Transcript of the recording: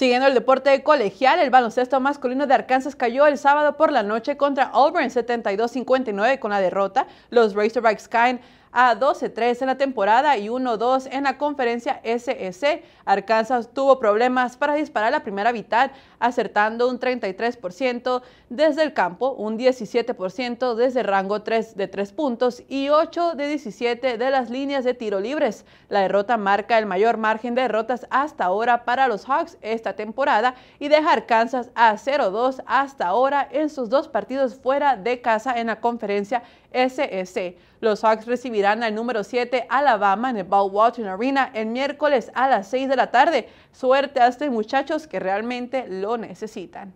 Siguiendo el deporte colegial, el baloncesto masculino de Arkansas cayó el sábado por la noche contra Auburn 72-59 con la derrota. Los Razorbacks caen a 12-3 en la temporada y 1-2 en la conferencia SEC. Arkansas tuvo problemas para disparar la primera mitad, acertando un 33% desde el campo, un 17% desde rango 3 de 3 puntos y 8 de 17 de las líneas de tiro libres. La derrota marca el mayor margen de derrotas hasta ahora para los Hawks esta temporada y deja a Arkansas a 0-2 hasta ahora en sus dos partidos fuera de casa en la conferencia SEC. Los Hawks recibieron Irán al número 7 Alabama en el Baldwin Arena el miércoles a las 6 de la tarde. Suerte a estos muchachos que realmente lo necesitan.